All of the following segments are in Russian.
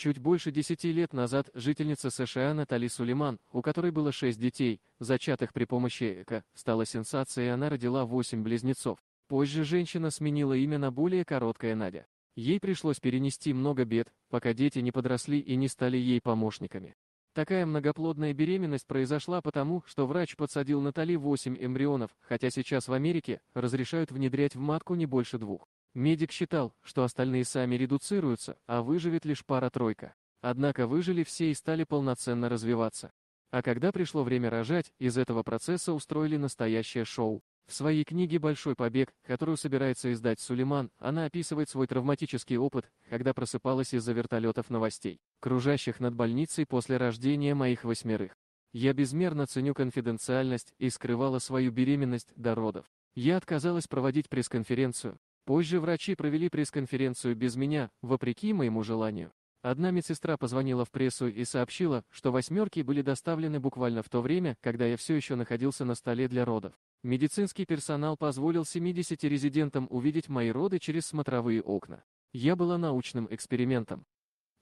Чуть больше 10 лет назад жительница США Натали Сулейман, у которой было 6 детей, зачатых при помощи ЭКО, стала сенсацией, и она родила 8 близнецов. Позже женщина сменила имя на более короткое Надя. Ей пришлось перенести много бед, пока дети не подросли и не стали ей помощниками. Такая многоплодная беременность произошла потому, что врач подсадил Натали 8 эмбрионов, хотя сейчас в Америке разрешают внедрять в матку не больше двух. Медик считал, что остальные сами редуцируются, а выживет лишь пара-тройка. Однако выжили все и стали полноценно развиваться. А когда пришло время рожать, из этого процесса устроили настоящее шоу. В своей книге «Большой побег», которую собирается издать Сулейман, она описывает свой травматический опыт, когда просыпалась из-за вертолетов новостей, кружащих над больницей после рождения моих восьмерых. Я безмерно ценю конфиденциальность и скрывала свою беременность до родов. Я отказалась проводить пресс-конференцию, Позже врачи провели пресс-конференцию без меня, вопреки моему желанию. Одна медсестра позвонила в прессу и сообщила, что восьмерки были доставлены буквально в то время, когда я все еще находился на столе для родов. Медицинский персонал позволил 70 резидентам увидеть мои роды через смотровые окна. Я была научным экспериментом.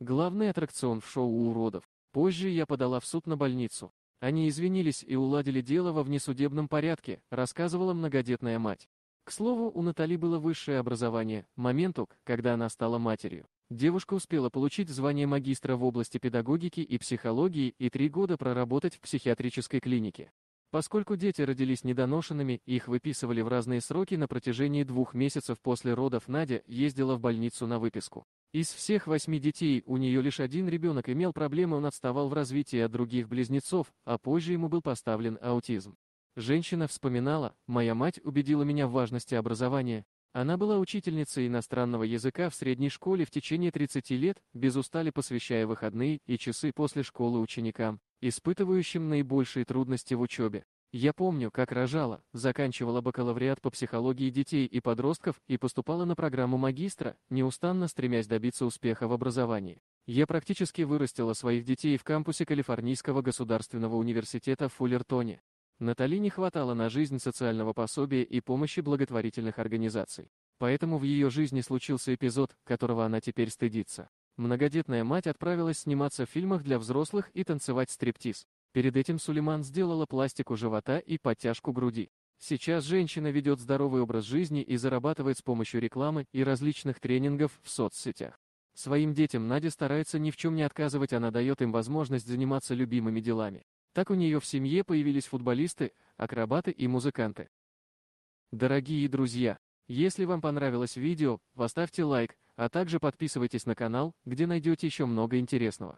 Главный аттракцион в шоу у уродов. Позже я подала в суд на больницу. Они извинились и уладили дело во внесудебном порядке, рассказывала многодетная мать. К слову, у Натали было высшее образование, моменту, когда она стала матерью. Девушка успела получить звание магистра в области педагогики и психологии и три года проработать в психиатрической клинике. Поскольку дети родились недоношенными, их выписывали в разные сроки на протяжении двух месяцев после родов Надя ездила в больницу на выписку. Из всех восьми детей у нее лишь один ребенок имел проблемы, он отставал в развитии от других близнецов, а позже ему был поставлен аутизм. Женщина вспоминала, моя мать убедила меня в важности образования. Она была учительницей иностранного языка в средней школе в течение 30 лет, без устали посвящая выходные и часы после школы ученикам, испытывающим наибольшие трудности в учебе. Я помню, как рожала, заканчивала бакалавриат по психологии детей и подростков и поступала на программу магистра, неустанно стремясь добиться успеха в образовании. Я практически вырастила своих детей в кампусе Калифорнийского государственного университета в Фуллертоне. Натали не хватало на жизнь социального пособия и помощи благотворительных организаций. Поэтому в ее жизни случился эпизод, которого она теперь стыдится. Многодетная мать отправилась сниматься в фильмах для взрослых и танцевать стриптиз. Перед этим Сулейман сделала пластику живота и подтяжку груди. Сейчас женщина ведет здоровый образ жизни и зарабатывает с помощью рекламы и различных тренингов в соцсетях. Своим детям Надя старается ни в чем не отказывать, она дает им возможность заниматься любимыми делами. Так у нее в семье появились футболисты, акробаты и музыканты. Дорогие друзья, если вам понравилось видео, поставьте лайк, а также подписывайтесь на канал, где найдете еще много интересного.